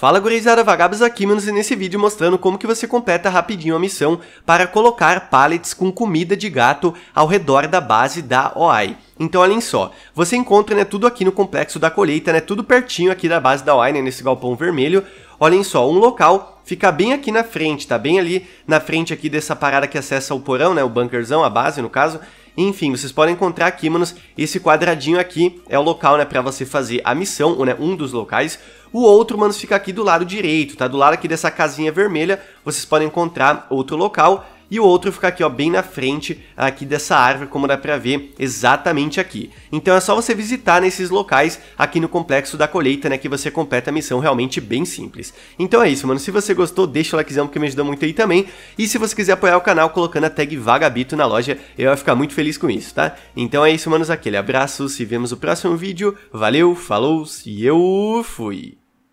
Fala gurizada vagabos aqui, manos, e nesse vídeo mostrando como que você completa rapidinho a missão para colocar pallets com comida de gato ao redor da base da OI. Então olhem só, você encontra né, tudo aqui no complexo da colheita, né, tudo pertinho aqui da base da OI, né, nesse galpão vermelho. Olhem só, um local fica bem aqui na frente, tá bem ali na frente aqui dessa parada que acessa o porão, né, o bunkerzão, a base no caso, enfim, vocês podem encontrar aqui, manos, esse quadradinho aqui é o local, né, pra você fazer a missão, ou, né, um dos locais. O outro, manos, fica aqui do lado direito, tá? Do lado aqui dessa casinha vermelha, vocês podem encontrar outro local e o outro fica aqui ó, bem na frente aqui dessa árvore, como dá para ver exatamente aqui. Então é só você visitar nesses locais aqui no complexo da colheita, né, que você completa a missão realmente bem simples. Então é isso, mano, se você gostou, deixa o likezão porque me ajuda muito aí também, e se você quiser apoiar o canal colocando a tag Vagabito na loja, eu vou ficar muito feliz com isso, tá? Então é isso, manos, aquele abraço, se vemos no próximo vídeo, valeu, falou e eu fui!